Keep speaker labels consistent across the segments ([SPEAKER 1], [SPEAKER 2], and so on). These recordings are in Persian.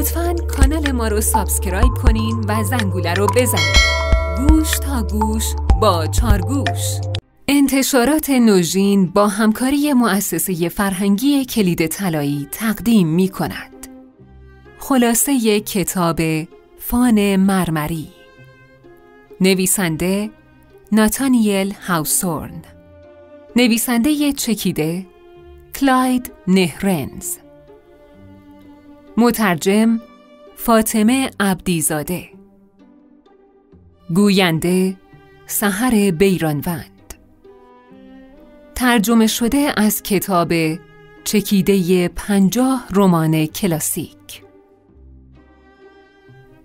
[SPEAKER 1] لطفا کانال ما رو سابسکرایب کنین و زنگوله رو بزنید گوش تا گوش با چارگوش انتشارات نوژین با همکاری مؤسسه فرهنگی کلید طلایی تقدیم می کند. خلاصه کتاب فان مرمری نویسنده ناتانیل هاوسورن نویسنده چکیده کلاید نهرنز مترجم فاطمه عبدیزاده گوینده سحر بیرانوند ترجمه شده از کتاب چکیده پنجاه رمان کلاسیک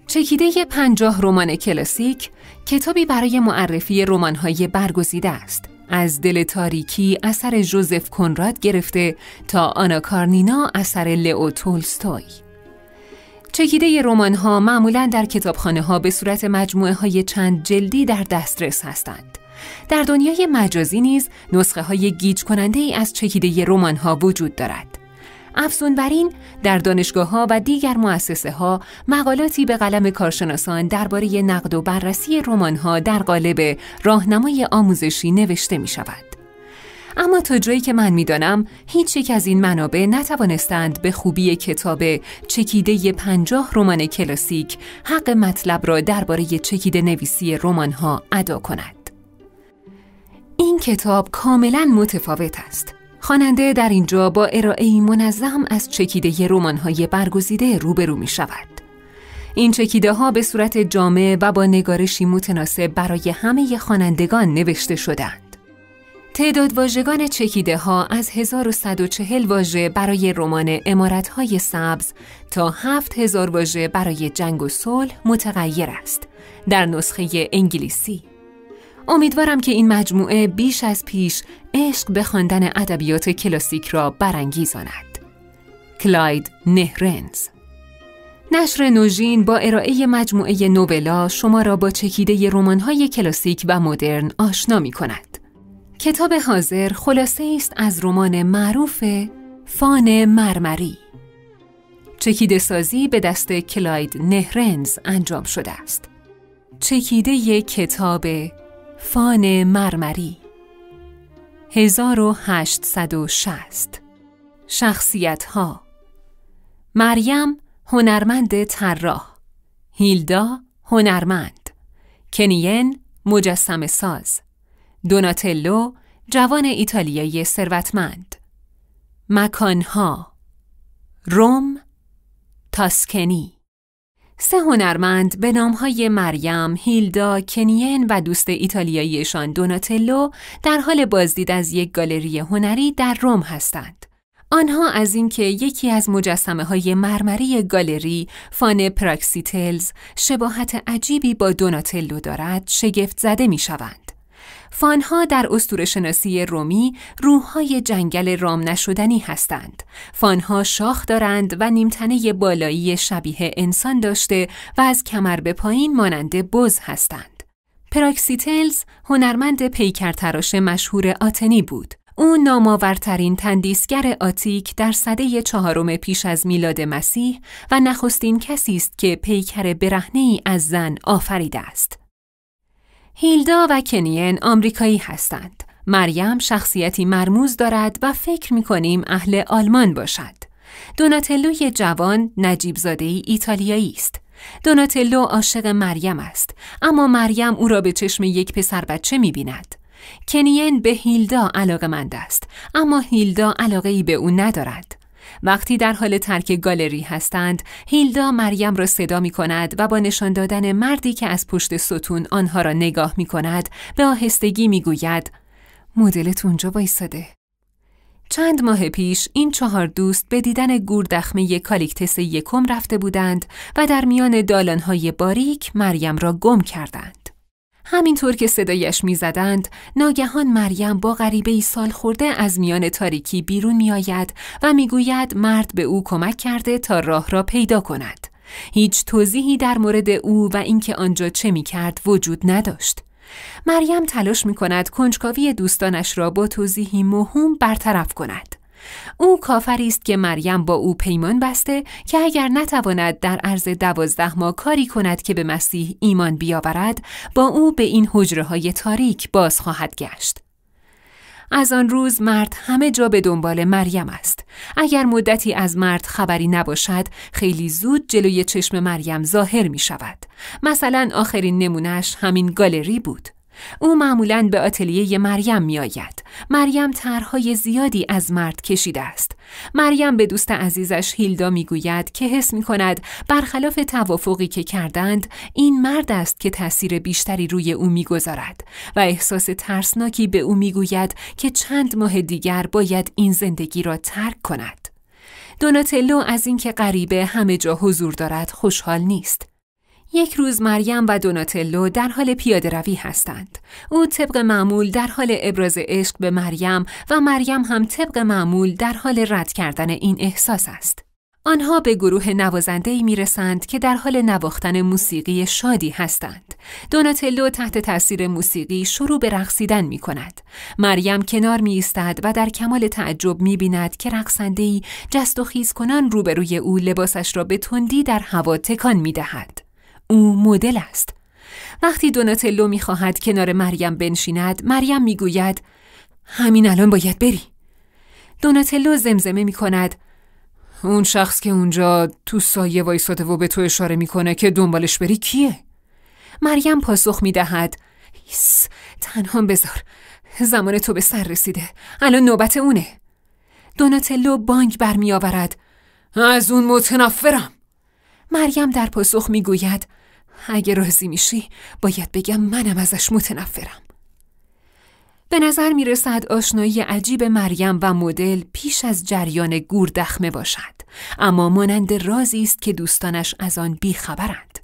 [SPEAKER 1] چکیده پنجاه رمان کلاسیک کتابی برای معرفی رمان‌های برگزیده است از دل تاریکی اثر جوزف کنراد گرفته تا آنا کارنینا اثر لئو تولستوی چکیده رمان ها معمولا در کتابخانه ها به صورت مجموعه های چند جلدی در دسترس هستند. در دنیای مجازی نیز نسخه های گیج کننده ای از چکیده رمان ها وجود دارد. افزون بر این در دانشگاه ها و دیگر مؤسسه ها مقالاتی به قلم کارشناسان درباره نقد و بررسی رمان ها در قالب راهنمای آموزشی نوشته می شود. اما تا جایی که من میدانم هیچ یک از این منابع نتوانستند به خوبی کتاب چکیده پنجاه رمان کلاسیک حق مطلب را درباره چکیده نویسی رمان ها ادا کند. این کتاب کاملا متفاوت است. خواننده در اینجا با ارائه منظم از چکیده رمان های برگزیده روبرو می شود. این چکیده ها به صورت جامع و با نگارشی متناسب برای همه خوانندگان نوشته شدند. تعداد واژگان چکیده ها از 1140 واژه برای رمان های سبز تا 7000 واژه برای جنگ و صلح متغیر است در نسخه انگلیسی امیدوارم که این مجموعه بیش از پیش عشق به خواندن ادبیات کلاسیک را برانگیزاند. کلاید نهرنز نشر نوژین با ارائه مجموعه نوبلا شما را با چکیده های کلاسیک و مدرن آشنا می کند. کتاب حاضر خلاصه است از رمان معروف فان مرمری چکیده سازی به دست کلاید نهرنز انجام شده است چکیده ی کتاب فان مرمری 1860 شخصیت ها مریم هنرمند طراح هیلدا هنرمند کنین مجسم ساز دوناتلو جوان ایتالیایی ثروتمند مکانها روم تاسکنی سه هنرمند به نامهای مریم، هیلدا، کنین و دوست ایتالیاییشان دوناتلو در حال بازدید از یک گالری هنری در روم هستند. آنها از اینکه یکی از مجسمه های مرمری گالری فان پراکسیتلز شباهت عجیبی با دوناتلو دارد شگفت زده می شوند. فانها در شناسی رومی روحهای جنگل رام نشدنی هستند. فانها شاخ دارند و نیمتنه بالایی شبیه انسان داشته و از کمر به پایین مانند بز هستند. پراکسیتلز هنرمند پیکرتراش مشهور آتنی بود. او نامآورترین تندیسگر آتیک در سده چهارم پیش از میلاد مسیح و نخستین کسی است که پیکر برهنه ای از زن آفریده است. هیلدا و کنین آمریکایی هستند. مریم شخصیتی مرموز دارد و فکر می کنیم اهل آلمان باشد. دوناتلوی جوان زاده ای ایتالیایی است. دوناتلو عاشق مریم است اما مریم او را به چشم یک پسر بچه می بیند. کنین به هیلدا علاقه است اما هیلدا علاقه ای به او ندارد. وقتی در حال ترک گالری هستند، هیلدا مریم را صدا می کند و با نشان دادن مردی که از پشت ستون آنها را نگاه می کند به آهستگی می گوید مدلت اونجا وایساده. چند ماه پیش این چهار دوست به دیدن گوردخمه کالیکتس یکم رفته بودند و در میان دالانهای باریک مریم را گم کردند. همینطور که صدایش میزدند ناگهان مریم با غریبه ای سال خورده از میان تاریکی بیرون میآید و میگوید مرد به او کمک کرده تا راه را پیدا کند هیچ توضیحی در مورد او و اینکه آنجا چه میکرد وجود نداشت مریم تلاش می کند کنجکاوی دوستانش را با توضیحی مهم برطرف کند او کافری است که مریم با او پیمان بسته که اگر نتواند در عرض دوازده ماه کاری کند که به مسیح ایمان بیاورد با او به این حجره های تاریک باز خواهد گشت از آن روز مرد همه جا به دنبال مریم است اگر مدتی از مرد خبری نباشد خیلی زود جلوی چشم مریم ظاهر می شود مثلا آخرین نمونش همین گالری بود او معمولا به آتلیه مریم می آید. مریم طرحهای زیادی از مرد کشیده است. مریم به دوست عزیزش هیلدا می گوید که حس می کند برخلاف توافقی که کردند این مرد است که تاثیر بیشتری روی او می گذارد و احساس ترسناکی به او می گوید که چند ماه دیگر باید این زندگی را ترک کند. دوناتلو از اینکه غریبه همه جا حضور دارد خوشحال نیست. یک روز مریم و دوناتلو در حال پیاده روی هستند. او طبق معمول در حال ابراز عشق به مریم و مریم هم طبق معمول در حال رد کردن این احساس است. آنها به گروه می رسند که در حال نواختن موسیقی شادی هستند. دوناتلو تحت تاثیر موسیقی شروع به رقصیدن می کند. مریم کنار می ایستد و در کمال تعجب می بیند که ای جست و خیز کنان روبروی او لباسش را به تندی در هوا تکان می دهد. او مدل است وقتی دوناتلو میخواهد کنار مریم بنشیند مریم میگوید همین الان باید بری دوناتلو زمزمه میکند اون شخص که اونجا تو سایه وایساده و به تو اشاره میکنه که دنبالش بری کیه مریم پاسخ میدهد ایس تنها بذار زمان تو به سر رسیده الان نوبت اونه دوناتلو بانک برمیآورد از اون متنفرم مریم در پاسخ میگوید اگه راضی میشی باید بگم منم ازش متنفرم به نظر میرسد آشنایی عجیب مریم و مدل پیش از جریان گور باشد اما مانند رازی است که دوستانش از آن بیخبرند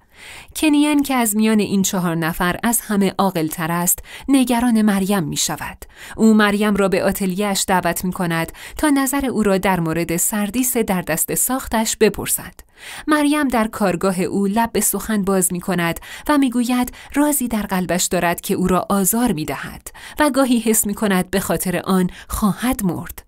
[SPEAKER 1] کنین که از میان این چهار نفر از همه تر است نگران مریم می شود. او مریم را به آتلیهش دعوت می کند تا نظر او را در مورد سردیس در دست ساختش بپرسد. مریم در کارگاه او لب به سخن باز می کند و می گوید رازی در قلبش دارد که او را آزار می دهد و گاهی حس می کند به خاطر آن خواهد مرد.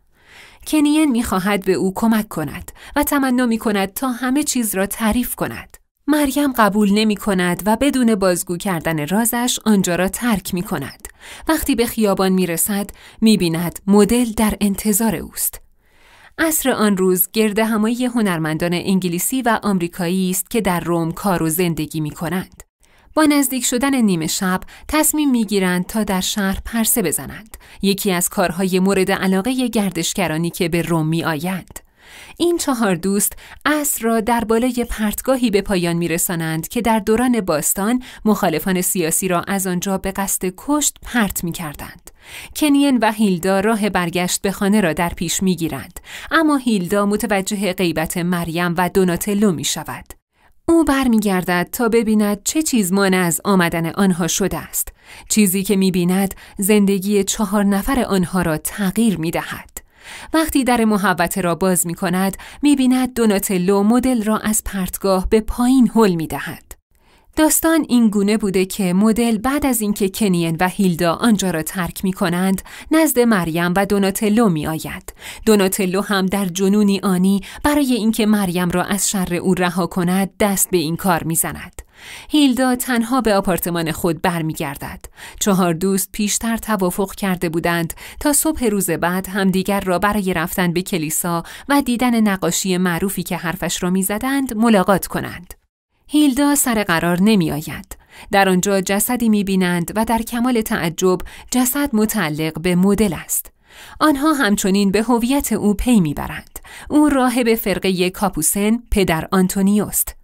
[SPEAKER 1] کنین می خواهد به او کمک کند و تمنا می کند تا همه چیز را تعریف کند. مریم قبول نمی کند و بدون بازگو کردن رازش آنجا را ترک می کند. وقتی به خیابان می رسد می بیند مدل در انتظار اوست. عصر آن روز گرد همایی هنرمندان انگلیسی و آمریکایی است که در روم کار و زندگی می کنند. با نزدیک شدن نیمه شب تصمیم گیرند تا در شهر پرسه بزنند یکی از کارهای مورد علاقه گردشگرانی که به روم می آیند. این چهار دوست عصر را در بالای پرتگاهی به پایان می رسانند که در دوران باستان مخالفان سیاسی را از آنجا به قصد کشت پرت می کردند. کنین و هیلدا راه برگشت به خانه را در پیش می گیرند. اما هیلدا متوجه غیبت مریم و دوناتلو می شود. او برمیگردد تا ببیند چه چیز مانع از آمدن آنها شده است چیزی که می بیند زندگی چهار نفر آنها را تغییر می دهد وقتی در محوطه را باز می کند می بیند دوناتلو مدل را از پرتگاه به پایین هل می دهد. داستان این گونه بوده که مدل بعد از اینکه کنین و هیلدا آنجا را ترک می کنند نزد مریم و دوناتلو می آید. دوناتلو هم در جنونی آنی برای اینکه مریم را از شر او رها کند دست به این کار می زند. هیلدا تنها به آپارتمان خود برمیگردد. چهار دوست پیشتر توافق کرده بودند تا صبح روز بعد همدیگر را برای رفتن به کلیسا و دیدن نقاشی معروفی که حرفش را میزدند ملاقات کنند. هیلدا سر قرار نمی در آنجا جسدی می بینند و در کمال تعجب جسد متعلق به مدل است. آنها همچنین به هویت او پی میبرند. او راهب فرقه کاپوسن پدر آنتونیوست.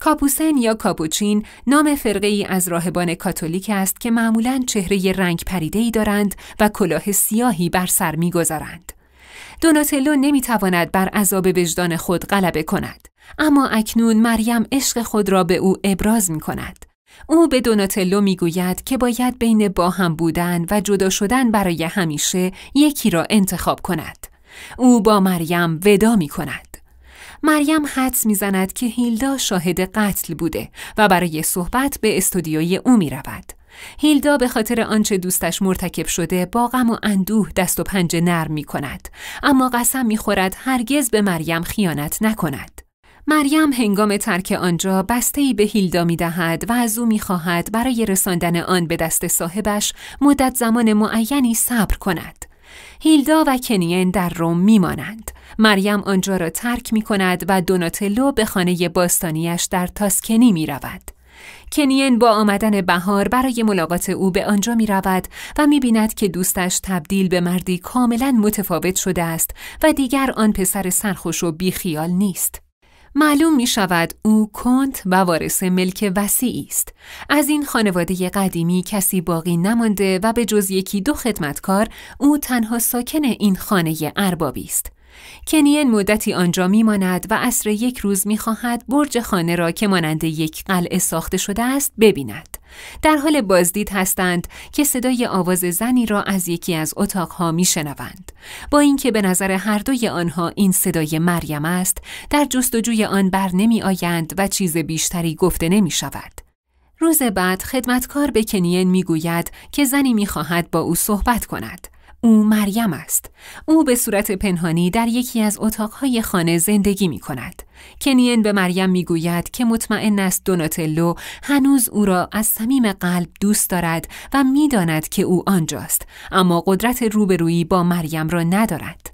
[SPEAKER 1] کاپوسن یا کاپوچین نام فرقه ای از راهبان کاتولیک است که معمولا چهره رنگ پریده ای دارند و کلاه سیاهی بر سر گذارند. دوناتلو تواند بر عذاب وجدان خود غلبه کند اما اکنون مریم عشق خود را به او ابراز می کند. او به دوناتلو میگوید که باید بین با هم بودن و جدا شدن برای همیشه یکی را انتخاب کند. او با مریم ودا می کند. مریم حدس میزند که هیلدا شاهد قتل بوده و برای صحبت به استودیوی او می هیلدا به خاطر آنچه دوستش مرتکب شده با غم و اندوه دست و پنجه نرم می کند اما قسم می خورد هرگز به مریم خیانت نکند. مریم هنگام ترک آنجا بسته به هیلدا می دهد و از او می خواهد برای رساندن آن به دست صاحبش مدت زمان معینی صبر کند. هیلدا و کنین در روم میمانند. مریم آنجا را ترک می کند و دوناتلو به خانه باستانیش در تاسکنی می رود. کنین با آمدن بهار برای ملاقات او به آنجا می رود و می بیند که دوستش تبدیل به مردی کاملا متفاوت شده است و دیگر آن پسر سرخوش و بیخیال نیست. معلوم می شود او کنت و وارث ملک وسیعی است. از این خانواده قدیمی کسی باقی نمانده و به جز یکی دو خدمتکار او تنها ساکن این خانه اربابی است. کنین مدتی آنجا میماند و عصر یک روز میخواهد برج خانه را که مانند یک قلعه ساخته شده است ببیند. در حال بازدید هستند که صدای آواز زنی را از یکی از اتاقها می شنوند. با اینکه به نظر هر دوی آنها این صدای مریم است، در جستجوی آن بر نمی آیند و چیز بیشتری گفته نمی شود. روز بعد خدمتکار به کنین می گوید که زنی می خواهد با او صحبت کند. او مریم است. او به صورت پنهانی در یکی از اتاقهای خانه زندگی می کند. کنین به مریم می گوید که مطمئن است دوناتلو هنوز او را از صمیم قلب دوست دارد و میداند که او آنجاست اما قدرت روبرویی با مریم را ندارد.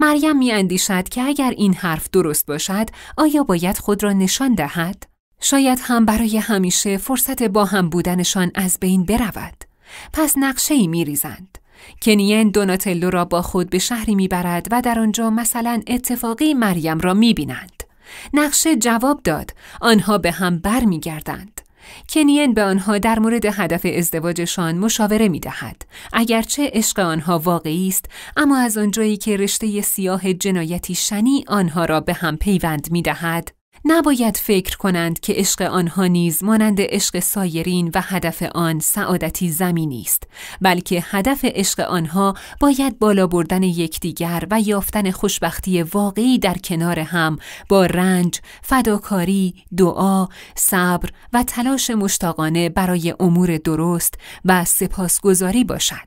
[SPEAKER 1] مریم می اندیشد که اگر این حرف درست باشد آیا باید خود را نشان دهد؟ شاید هم برای همیشه فرصت با هم بودنشان از بین برود. پس نقشه ای می ریزند. کنین دوناتلو را با خود به شهری میبرد و در آنجا مثلا اتفاقی مریم را میبینند. نقشه جواب داد آنها به هم بر می کنین به آنها در مورد هدف ازدواجشان مشاوره می دهد. اگرچه عشق آنها واقعی است اما از آنجایی که رشته سیاه جنایتی شنی آنها را به هم پیوند می دهد نباید فکر کنند که عشق آنها نیز مانند عشق سایرین و هدف آن سعادتی زمینی است بلکه هدف عشق آنها باید بالا بردن یکدیگر و یافتن خوشبختی واقعی در کنار هم با رنج، فداکاری، دعا، صبر و تلاش مشتاقانه برای امور درست و سپاسگزاری باشد.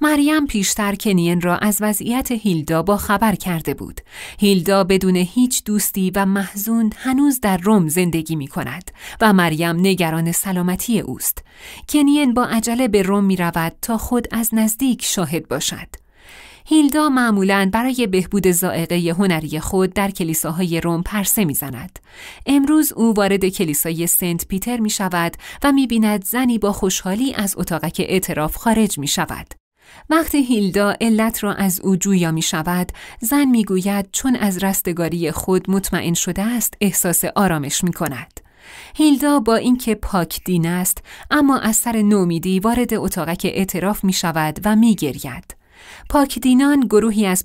[SPEAKER 1] مریم پیشتر کنین را از وضعیت هیلدا با خبر کرده بود. هیلدا بدون هیچ دوستی و محزون هنوز در روم زندگی می کند و مریم نگران سلامتی اوست. کنین با عجله به روم می رود تا خود از نزدیک شاهد باشد. هیلدا معمولا برای بهبود زائقه هنری خود در کلیساهای روم پرسه میزند. امروز او وارد کلیسای سنت پیتر می شود و می بیند زنی با خوشحالی از اتاقک اعتراف خارج می شود. وقتی هیلدا علت را از او جویا می شود، زن می گوید چون از رستگاری خود مطمئن شده است احساس آرامش می کند. هیلدا با اینکه پاک دین است اما از سر نومیدی وارد اتاقک اعتراف می شود و می گرید. پاکدینان گروهی از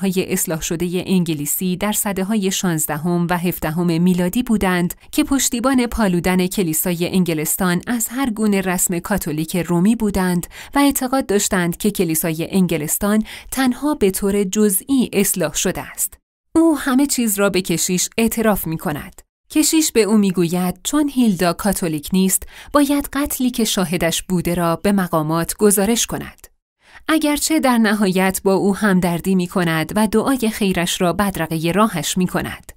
[SPEAKER 1] های اصلاح شده انگلیسی در صده های 16 و 17 میلادی بودند که پشتیبان پالودن کلیسای انگلستان از هر گونه رسم کاتولیک رومی بودند و اعتقاد داشتند که کلیسای انگلستان تنها به طور جزئی اصلاح شده است. او همه چیز را به کشیش اعتراف می کند. کشیش به او میگوید چون هیلدا کاتولیک نیست باید قتلی که شاهدش بوده را به مقامات گزارش کند. اگرچه در نهایت با او همدردی می کند و دعای خیرش را بدرقه راهش می کند.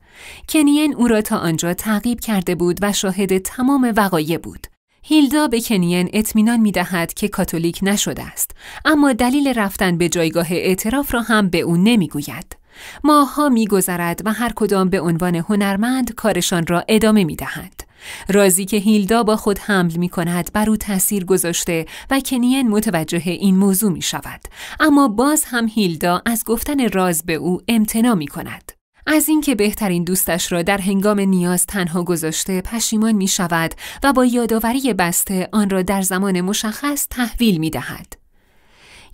[SPEAKER 1] کنین او را تا آنجا تعقیب کرده بود و شاهد تمام وقایع بود. هیلدا به کنین اطمینان می دهد که کاتولیک نشده است اما دلیل رفتن به جایگاه اعتراف را هم به او نمی گوید. ماها می گذرد و هر کدام به عنوان هنرمند کارشان را ادامه می دهند. رازی که هیلدا با خود حمل می کند بر او تاثیر گذاشته و کنین متوجه این موضوع می شود اما باز هم هیلدا از گفتن راز به او امتنا می کند از اینکه بهترین دوستش را در هنگام نیاز تنها گذاشته پشیمان می شود و با یادآوری بسته آن را در زمان مشخص تحویل می دهد.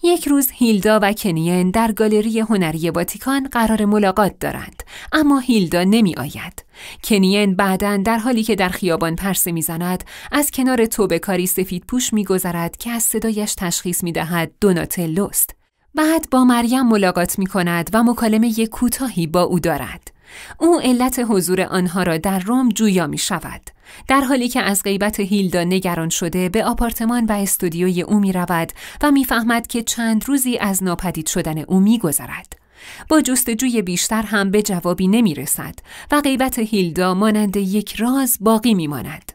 [SPEAKER 1] یک روز هیلدا و کنین در گالری هنری واتیکان قرار ملاقات دارند اما هیلدا نمی آید. کنین بعدا در حالی که در خیابان پرسه زند از کنار کاری سفید پوش میگذرد که از صدایش تشخیص می دهد دوناتلوست. بعد با مریم ملاقات می کند و مکالمه کوتاهی با او دارد. او علت حضور آنها را در روم جویا می شود. در حالی که از غیبت هیلدا نگران شده به آپارتمان و استودیوی او می رود و فهمد که چند روزی از ناپدید شدن او می گذرد. با جستجوی بیشتر هم به جوابی نمی رسد و غیبت هیلدا مانند یک راز باقی می ماند.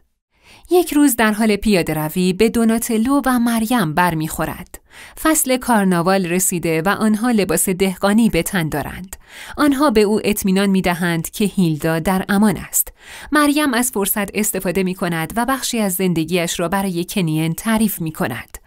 [SPEAKER 1] یک روز در حال پیاده روی به دوناتلو و مریم برمیخورد. فصل کارناوال رسیده و آنها لباس دهقانی به تن دارند. آنها به او اطمینان می دهند که هیلدا در امان است. مریم از فرصت استفاده می کند و بخشی از زندگیش را برای کنین تعریف می کند.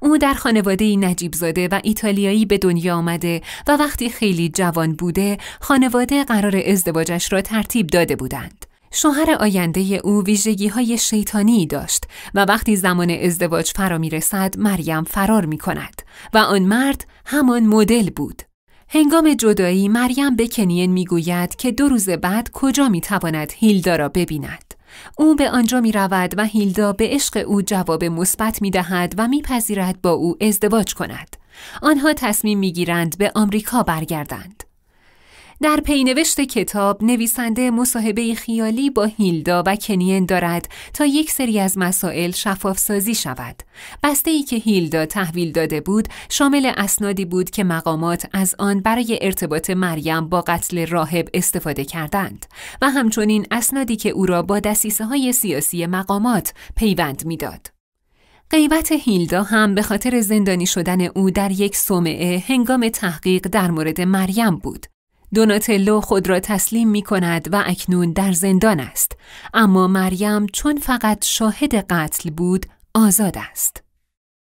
[SPEAKER 1] او در خانواده نجیب و ایتالیایی به دنیا آمده و وقتی خیلی جوان بوده خانواده قرار ازدواجش را ترتیب داده بودند. شوهر آینده او ویژگی های شیطانی داشت و وقتی زمان ازدواج فرا می رسد مریم فرار می کند و آن مرد همان مدل بود. هنگام جدایی مریم به کنین می گوید که دو روز بعد کجا می تواند هیلدا را ببیند. او به آنجا می رود و هیلدا به عشق او جواب مثبت می دهد و میپذیرد با او ازدواج کند. آنها تصمیم می گیرند به آمریکا برگردند. در پینوشت کتاب نویسنده مصاحبه خیالی با هیلدا و کنین دارد تا یک سری از مسائل شفاف سازی شود. بسته ای که هیلدا تحویل داده بود شامل اسنادی بود که مقامات از آن برای ارتباط مریم با قتل راهب استفاده کردند و همچنین اسنادی که او را با دسیسه های سیاسی مقامات پیوند میداد. غیبت هیلدا هم به خاطر زندانی شدن او در یک صومعه هنگام تحقیق در مورد مریم بود دوناتلو خود را تسلیم می کند و اکنون در زندان است اما مریم چون فقط شاهد قتل بود آزاد است